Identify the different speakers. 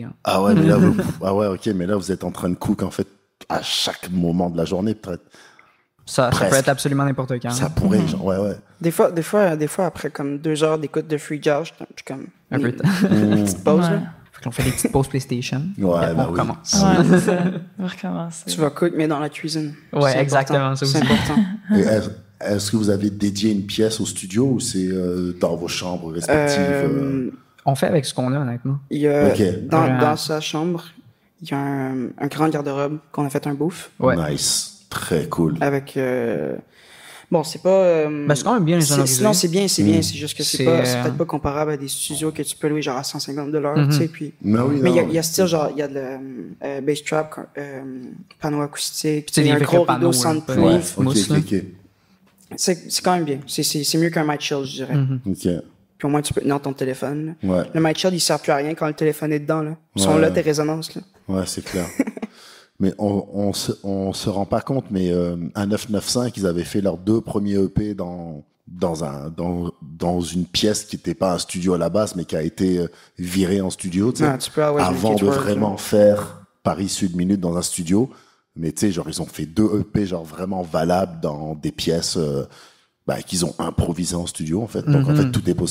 Speaker 1: Hein. Ah ouais, mais là, vous...
Speaker 2: ah ouais, ok, mais là, vous êtes en train de cook en fait à chaque moment de la journée, peut-être. Ça, ça, peut être
Speaker 1: absolument n'importe quand. Ça hein. pourrait, mhm. ouais, ouais. Des fois, des fois, des fois, après comme deux heures d'écoute de Free jazz je suis comme. Un peu hmm, Une petite pause, on fait des petites pauses PlayStation. Ouais, bah on oui. recommence. Tu vas cook, mais dans la cuisine. Ouais, exactement. C'est important.
Speaker 2: Est-ce que vous avez dédié une pièce au studio ou c'est euh, dans vos chambres respectives? Euh, euh?
Speaker 1: on fait avec ce qu'on a, honnêtement. Il y a, dans, sa chambre, il y a un, grand garde-robe qu'on a fait un bouffe. Nice.
Speaker 2: Très cool.
Speaker 1: Avec. Euh, bon, c'est pas. Euh, ben, c'est quand même bien les Sinon, c'est bien, c'est bien. Mm. C'est juste que c'est euh, peut-être pas comparable à des studios que tu peux louer genre à 150 dollars, mm-hmm. tu sais. Puis... Ben mais il y, a, il y style, genre, il y a de la bass trap, panneau acoustique, puis un gros rideau soundproof. Ouais. c'est quand même bien. C'est mieux qu'un My Chill, je dirais. Mm-hmm. OK au moins tu peux tenir ton téléphone. Le mic shield, il sert plus à rien quand le téléphone est dedans. Là. Ils sont là, tes résonances. Là.
Speaker 2: Ouais, c'est clair. mais on, on, se, on se rend pas compte, mais euh, à 995, ils avaient fait leurs deux premiers EP dans, dans, un, dans, dans une pièce qui n'était pas un studio à la base, mais qui a été euh, virée en studio, ah, avant de vraiment faire Paris Sud Minute dans un studio. Mais tu sais, genre, ils ont fait deux EP, genre, vraiment valables dans des pièces euh, bah, qu'ils ont improvisées en studio, en fait. Donc, en mm-hmm. fait, tout est possible.